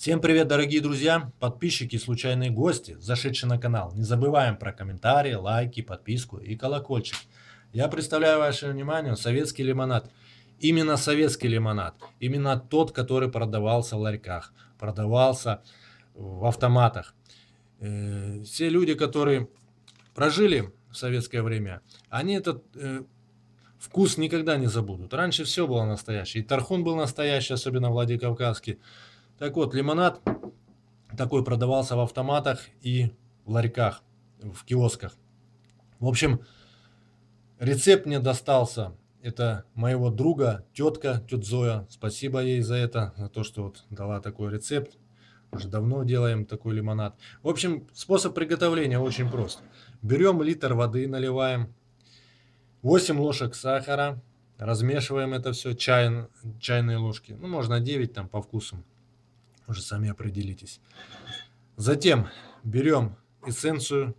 Всем привет, дорогие друзья, подписчики случайные гости, зашедшие на канал. Не забываем про комментарии, лайки, подписку и колокольчик. Я представляю ваше внимание советский лимонад. Именно советский лимонад. Именно тот, который продавался в ларьках, продавался в автоматах. Э, все люди, которые прожили в советское время, они этот э, вкус никогда не забудут. Раньше все было настоящее. И Тархун был настоящий, особенно Владикавказский. Так вот, лимонад такой продавался в автоматах и в ларьках, в киосках. В общем, рецепт мне достался. Это моего друга, тетка, тетя Зоя. Спасибо ей за это, за то, что вот дала такой рецепт. Уже давно делаем такой лимонад. В общем, способ приготовления очень прост. Берем литр воды, наливаем 8 ложек сахара, размешиваем это все чай, чайные ложки. Ну, можно 9 там по вкусу. Уже сами определитесь. Затем берем эссенцию,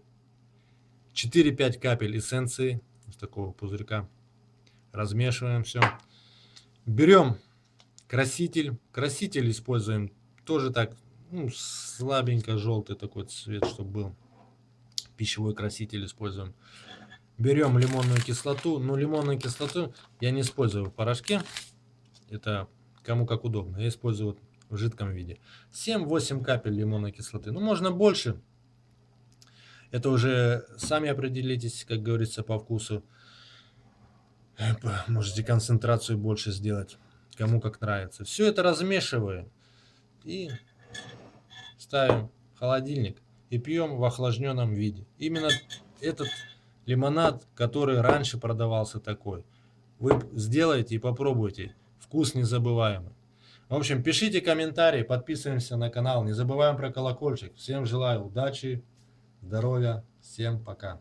4-5 капель эссенции из такого пузырька. Размешиваем все. Берем краситель. Краситель используем тоже так, ну, слабенько желтый такой цвет, чтобы был. Пищевой краситель используем. Берем лимонную кислоту. Но ну, лимонную кислоту я не использую в порошке. Это кому как удобно. Я использую вот в жидком виде. 7-8 капель лимонной кислоты. Ну, можно больше. Это уже сами определитесь, как говорится, по вкусу. Можете концентрацию больше сделать, кому как нравится. Все это размешиваем и ставим в холодильник и пьем в охлажденном виде. Именно этот лимонад, который раньше продавался такой, вы сделаете и попробуйте. Вкус незабываемый. В общем, пишите комментарии, подписываемся на канал, не забываем про колокольчик. Всем желаю удачи, здоровья, всем пока.